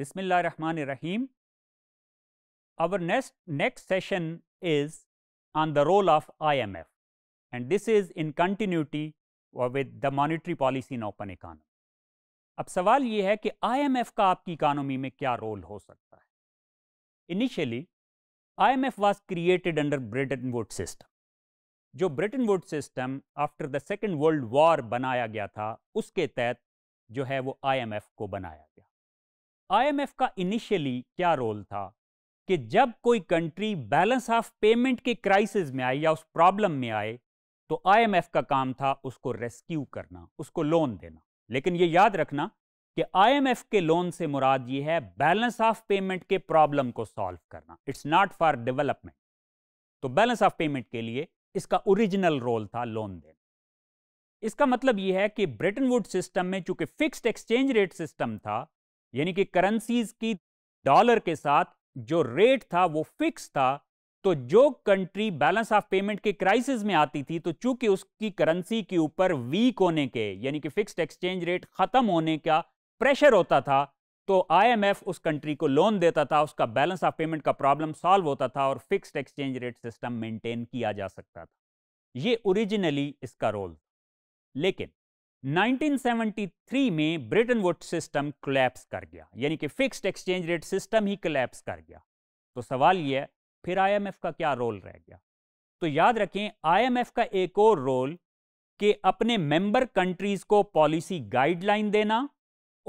Bismillah Rahman Rahim. Our next next session is on the role of IMF and this is in continuity with the monetary policy in open economy. अब सवाल ये है कि IMF का आपकी economy में क्या रोल हो सकता है initially IMF was created under Bretton Woods system जो Bretton Woods system after the second world war बनाया गया था उसके तहत जो है वो आईएमएफ को बनाया गया आईएमएफ का इनिशियली क्या रोल था कि जब कोई कंट्री बैलेंस ऑफ पेमेंट के क्राइसिस में आए या उस प्रॉब्लम में आए तो आईएमएफ का काम था उसको रेस्क्यू करना उसको लोन देना लेकिन ये याद रखना कि आईएमएफ के लोन से मुराद ये है बैलेंस ऑफ पेमेंट के प्रॉब्लम को सॉल्व करना इट्स नॉट फॉर डेवलपमेंट तो बैलेंस ऑफ पेमेंट के लिए इसका ओरिजिनल रोल था लोन देना इसका मतलब यह है कि ब्रिटन वुड सिस्टम में चूंकि फिक्स्ड एक्सचेंज रेट सिस्टम था यानी कि करेंसीज की डॉलर के साथ जो रेट था वो फिक्स था तो जो कंट्री बैलेंस ऑफ पेमेंट के क्राइसिस में आती थी तो चूंकि उसकी करेंसी के ऊपर वीक होने के यानी कि फिक्स्ड एक्सचेंज रेट खत्म होने का प्रेशर होता था तो आईएमएफ उस कंट्री को लोन देता था उसका बैलेंस ऑफ पेमेंट का प्रॉब्लम सॉल्व होता था और fixed exchange rate system maintain किया जा सकता था ये ओरिजिनली इसका रोल लेकिन 1973 में ब्रिटेन वुड सिस्टम क्लैप्स कर गया यानी कि फिक्स्ड एक्सचेंज रेट सिस्टम ही क्लैप्स कर गया तो सवाल यह है फिर आईएमएफ का क्या रोल रह गया तो याद रखें आईएमएफ का एक और रोल कि अपने मेंबर कंट्रीज को पॉलिसी गाइडलाइन देना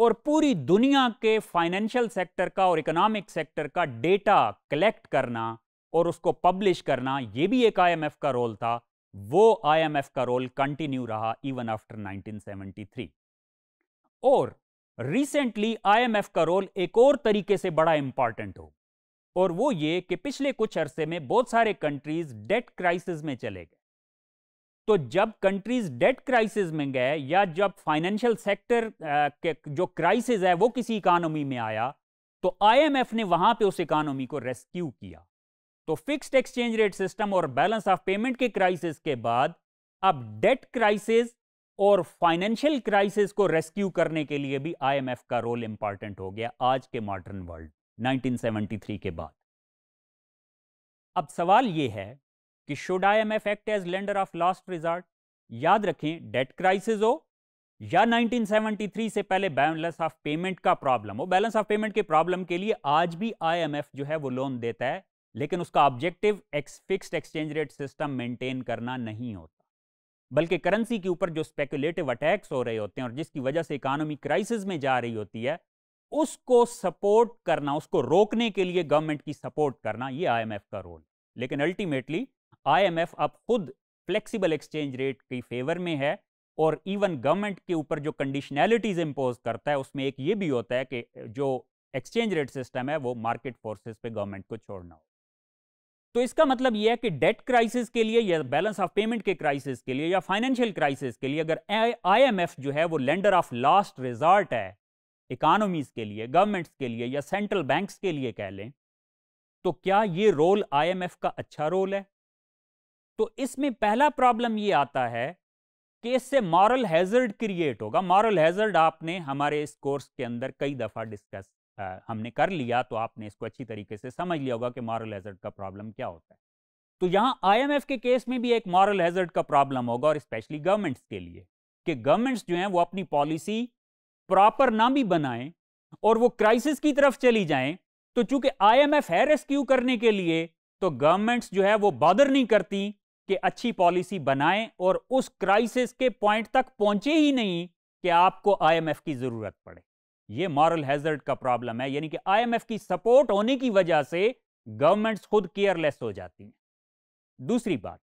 और पूरी दुनिया के फाइनेंशियल सेक्टर का और इकोनॉमिक सेक्टर का डेटा कलेक्ट करना और उसको पब्लिश करना यह भी एक आईएमएफ का रोल था वो आईएमएफ का रोल कंटिन्यू रहा इवन आफ्टर 1973 और रिसेंटली आईएमएफ का रोल एक और तरीके से बड़ा इंपॉर्टेंट हो और वो ये कि पिछले कुछ अरसे में बहुत सारे कंट्रीज डेट क्राइसिस में चले गए तो जब कंट्रीज डेट क्राइसिस में गए या जब फाइनेंशियल सेक्टर जो क्राइसिस है वो किसी इकानमी में आया तो आईएमएफ ने वहां पे उस इकानमी को रेस्क्यू किया तो फिक्स्ड एक्सचेंज रेट सिस्टम और बैलेंस ऑफ पेमेंट के क्राइसिस के बाद अब डेट क्राइसिस और फाइनेंशियल क्राइसिस को रेस्क्यू करने के लिए भी आईएमएफ का रोल इंपॉर्टेंट हो गया आज के मॉडर्न वर्ल्ड 1973 के बाद अब सवाल यह है कि should IMF act as lender of last resort याद रखें डेट क्राइसिस हो या 1973 से पहले बैलेंस ऑफ पेमेंट का प्रॉब्लम हो बैलेंस ऑफ पेमेंट के प्रॉब्लम के लिए आज भी आईएमएफ जो है वो लोन देता है लेकिन उसका ऑब्जेक्टिव एक्स fixed exchange rate system maintain करना नहीं होता बल्कि करेंसी के ऊपर जो स्पेकुलेटिव अटैक्स हो रहे होते हैं और जिसकी वजह से इकोनॉमी क्राइसिस में जा रही होती है उसको सपोर्ट करना उसको रोकने के लिए गवर्नमेंट की सपोर्ट करना ये आईएमएफ का रोल लेकिन अल्टीमेटली आईएमएफ अब खुद फ्लेक्सिबल एक्सचेंज रेट की फेवर में है और इवन गवर्नमेंट के ऊपर जो कंडीशनैलिटीज इम्पोज करता है उसमें एक ये भी होता है कि जो एक्सचेंज रेट सिस्टम है वो मार्केट फोर्सेस पे गवर्नमेंट को छोड़ना हो तो इसका मतलब यह है कि डेट क्राइसिस के लिए या बैलेंस ऑफ पेमेंट के क्राइसिस के लिए या फाइनेंशियल क्राइसिस के लिए अगर आईएमएफ जो है वो लेंडर ऑफ लास्ट रिजॉर्ट है इकानमीज के लिए गवर्नमेंट्स के लिए या सेंट्रल बैंक्स के लिए कह लें तो क्या ये रोल आईएमएफ का अच्छा रोल है तो इसमें पहला प्रॉब्लम ये आता है कि इससे मॉरल हैजर्ड क्रिएट होगा मॉरल हैजर्ड आपने हमारे इस कोर्स के अंदर कई दफ़ा डिस्कस हमने कर लिया तो आपने इसको अच्छी तरीके से समझ लिया होगा कि मॉरल हैजर्ड का प्रॉब्लम क्या होता है तो यहाँ आईएमएफ के केस में भी एक मॉरल हैजर्ड का प्रॉब्लम होगा और स्पेशली गवर्नमेंट्स के लिए कि गवर्नमेंट्स जो हैं वो अपनी पॉलिसी प्रॉपर ना भी बनाएं और वो क्राइसिस की तरफ चली जाएं तो चूंकि आईएमएफ है रेस्क्यू करने के लिए तो गवर्नमेंट्स जो है वो बदर नहीं करती कि अच्छी पॉलिसी बनाएं और उस क्राइसिस के पॉइंट तक पहुंचे ही नहीं कि आपको आईएमएफ की जरूरत पड़े ये मॉरल हैजर्ड का प्रॉब्लम है यानी कि आईएमएफ की सपोर्ट होने की वजह से गवर्नमेंट्स खुद केयरलेस हो जाती हैं दूसरी बात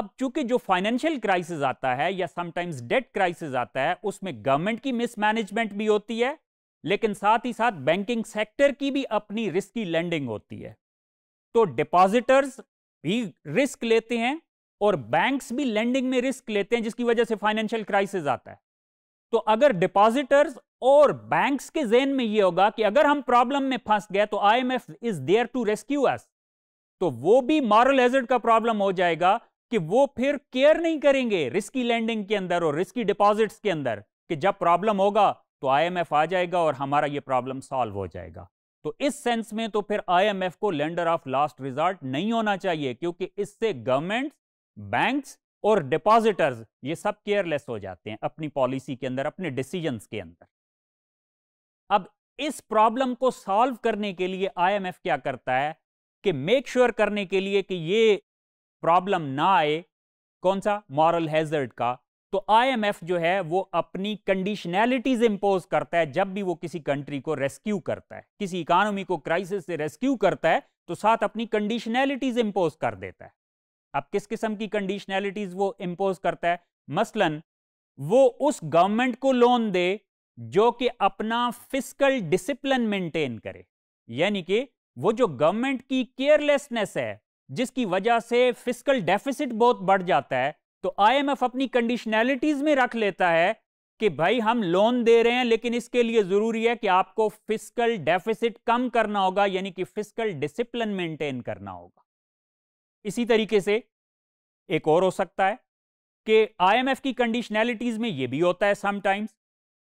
अब चूंकि जो फाइनेंशियल क्राइसिस आता है या समटाइम्स डेट क्राइसिस आता है उसमें गवर्नमेंट की मिसमैनेजमेंट भी होती है लेकिन साथ ही साथ बैंकिंग सेक्टर की भी अपनी रिस्की लैंडिंग होती है तो डिपॉजिटर्स भी रिस्क लेते हैं और बैंक्स भी लैंडिंग में रिस्क लेते हैं जिसकी वजह से फाइनेंशियल क्राइसिस आता है तो अगर डिपॉजिटर्स और बैंक्स के जेन में यह होगा कि अगर हम प्रॉब्लम में फंस गए तो IMF is there to rescue us तो वो भी मॉरल हेजर्ड का प्रॉब्लम हो जाएगा कि वो फिर केयर नहीं करेंगे रिस्की लैंडिंग के अंदर और रिस्की डिपॉजिट्स के अंदर कि जब प्रॉब्लम होगा तो आईएमएफ आ जाएगा और हमारा ये प्रॉब्लम सॉल्व हो जाएगा तो इस सेंस में तो फिर आईएमएफ को लेंडर ऑफ लास्ट रिजॉर्ट नहीं होना चाहिए क्योंकि इससे गवर्नमेंट बैंक्स और डिपॉजिटर्स ये सब केयरलेस हो जाते हैं अपनी पॉलिसी के अंदर अपने डिसीजंस के अंदर अब इस प्रॉब्लम को सॉल्व करने के लिए आईएमएफ क्या करता है कि मेक श्योर sure करने के लिए कि ये प्रॉब्लम ना आए कौन सा मॉरल हैजर्ड का तो आईएमएफ जो है वो अपनी कंडीशनैलिटीज इंपोज करता है जब भी वो किसी कंट्री को रेस्क्यू करता है किसी इकोनॉमी को क्राइसिस से रेस्क्यू करता है तो साथ अपनी कंडीशनैलिटीज इंपोज कर देता है अब किस किस्म की कंडीशनैलिटीज वो इंपोज करता है मसलन वो उस गवर्नमेंट को लोन दे जो कि अपना फिजिकल डिसिप्लिन मेंटेन करे यानी कि वो जो गवर्नमेंट की केयरलेसनेस है जिसकी वजह से फिजिकल डेफिसिट बहुत बढ़ जाता है तो आईएमएफ अपनी कंडीशनैलिटीज में रख लेता है कि भाई हम लोन दे रहे हैं लेकिन इसके लिए जरूरी है कि आपको फिजिकल डेफिसिट कम करना होगा यानी कि फिजिकल डिसिप्लिन मेंटेन करना होगा इसी तरीके से एक और हो सकता है कि आईएमएफ की कंडीशनैलिटीज में यह भी होता है समटाइम्स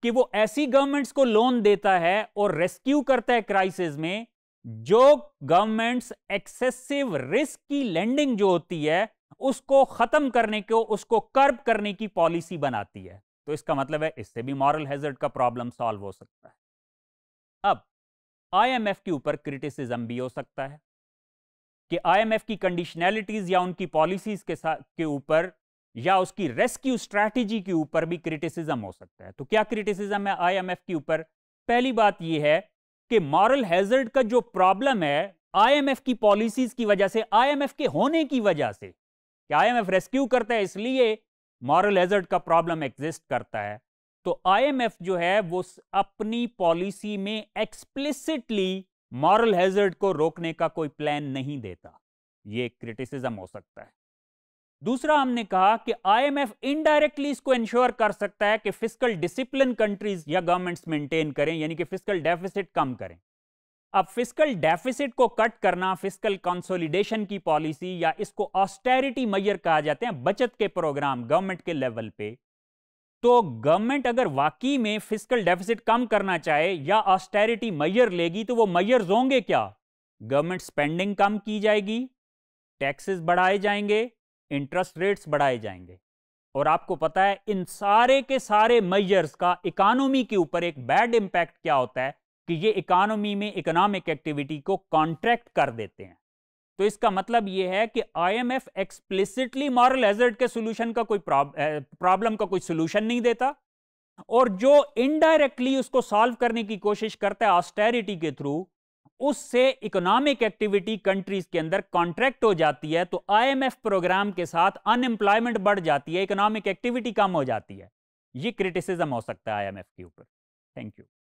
कि वो ऐसी गवर्नमेंट्स को लोन देता है और रेस्क्यू करता है क्राइसिस में जो गवर्नमेंट्स एक्सेसिव रिस्क की लैंडिंग जो होती है उसको खत्म करने को उसको कर्ब करने की पॉलिसी बनाती है तो इसका मतलब है इससे भी मॉरल हैजर्ड का प्रॉब्लम सॉल्व हो सकता है अब आईएमएफ के ऊपर क्रिटिसिज्म भी हो सकता है कि आईएमएफ की कंडीशनैलिटीज या उनकी पॉलिसीज के साथ के ऊपर या उसकी रेस्क्यू स्ट्रैटेजी के ऊपर भी क्रिटिसिज्म हो सकता है तो क्या क्रिटिसिज्म है आईएमएफ के ऊपर पहली बात यह है कि मॉरल हैजर्ड का जो प्रॉब्लम है आईएमएफ की पॉलिसीज की वजह से आईएमएफ के होने की वजह से कि आईएमएफ रेस्क्यू करता है इसलिए मॉरल हैजर्ड का प्रॉब्लम एग्जिस्ट करता है तो आईएमएफ जो है वो अपनी पॉलिसी में एक्सप्लिसिटली मॉरल हैजर्ड को रोकने का कोई प्लान नहीं देता ये क्रिटिसिज्म हो सकता है दूसरा हमने कहा कि आईएमएफ इनडायरेक्टली इसको इंश्योर कर सकता है कि फिजिकल डिसिप्लिन कंट्रीज या गवर्नमेंट्स मेंटेन करें यानी कि फिजिकल डेफिसिट कम करें अब फिजिकल डेफिसिट को कट करना फिजिकल कंसोलिडेशन की पॉलिसी या इसको ऑस्टेरिटी मैयर कहा जाते हैं बचत के प्रोग्राम गवर्नमेंट के लेवल पे तो गवर्नमेंट अगर वाकई में फिजिकल डेफिसिट कम करना चाहे या ऑस्टेरिटी मैयर लेगी तो वो मैयर्स होंगे क्या गवर्नमेंट स्पेंडिंग कम की जाएगी टैक्सेस बढ़ाए जाएंगे इंटरेस्ट रेट्स बढ़ाए जाएंगे और आपको पता है इन सारे के सारे मेजर्स का इकानोमी के ऊपर एक बैड इंपैक्ट क्या होता है कि ये इकानोमी में इकोनॉमिक एक्टिविटी को कॉन्ट्रैक्ट कर देते हैं तो इसका मतलब ये है कि आईएमएफ एक्सप्लिसिटली मॉरल एजर्ट के सोल्यूशन का कोई प्रॉब्लम का कोई सोल्यूशन नहीं देता और जो इनडायरेक्टली उसको सॉल्व करने की कोशिश करता है ऑस्टेरिटी के थ्रू उससे इकोनॉमिक एक्टिविटी कंट्रीज के अंदर कॉन्ट्रैक्ट हो जाती है तो आईएमएफ प्रोग्राम के साथ अनएम्प्लॉयमेंट बढ़ जाती है इकोनॉमिक एक्टिविटी कम हो जाती है ये क्रिटिसिज्म हो सकता है आईएमएफ के ऊपर थैंक यू